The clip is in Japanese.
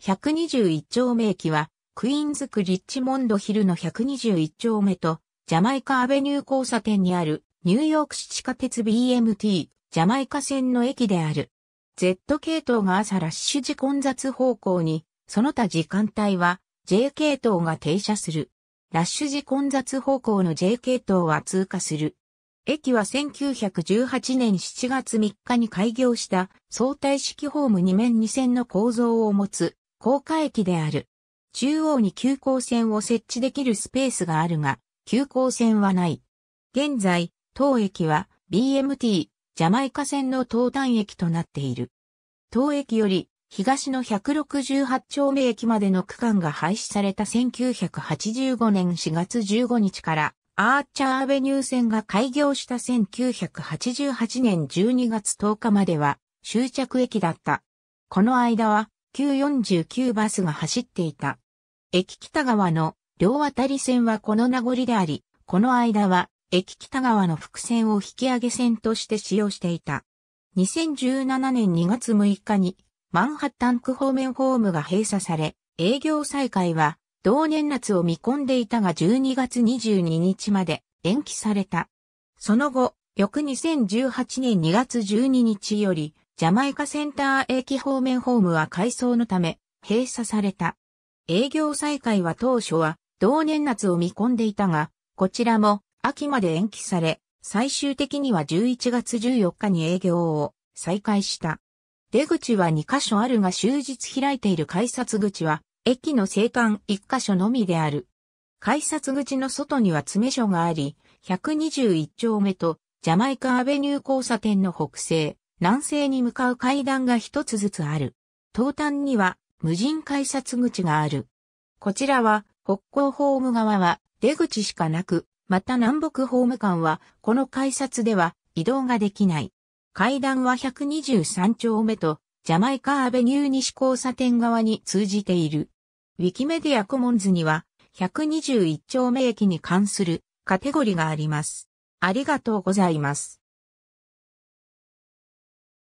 121丁目駅は、クイーンズクリッチモンドヒルの121丁目と、ジャマイカアベニュー交差点にある、ニューヨーク市地下鉄 BMT、ジャマイカ線の駅である。Z 系統が朝ラッシュ時混雑方向に、その他時間帯は J 系統が停車する。ラッシュ時混雑方向の J 系統は通過する。駅は1918年7月3日に開業した相対式ホーム2面2線の構造を持つ高架駅である。中央に急行線を設置できるスペースがあるが、急行線はない。現在、当駅は BMT、ジャマイカ線の東端駅となっている。当駅より東の168丁目駅までの区間が廃止された1985年4月15日からアーチャーアベニュー線が開業した1988年12月10日までは終着駅だった。この間は949バスが走っていた。駅北側の両渡り線はこの名残であり、この間は駅北側の伏線を引き上げ線として使用していた。2017年2月6日にマンハッタン区方面ホームが閉鎖され、営業再開は同年夏を見込んでいたが12月22日まで延期された。その後、翌2018年2月12日よりジャマイカセンター駅方面ホームは改装のため閉鎖された。営業再開は当初は同年夏を見込んでいたが、こちらも秋まで延期され、最終的には11月14日に営業を再開した。出口は2カ所あるが終日開いている改札口は、駅の生還1カ所のみである。改札口の外には詰め所があり、121丁目とジャマイカアベニュー交差点の北西、南西に向かう階段が一つずつある。東端には無人改札口がある。こちらは北港ホーム側は出口しかなく、また南北ホーム間はこの改札では移動ができない。階段は123丁目とジャマイカアベニュー西交差点側に通じている。ウィキメディアコモンズには121丁目駅に関するカテゴリがあります。ありがとうございます。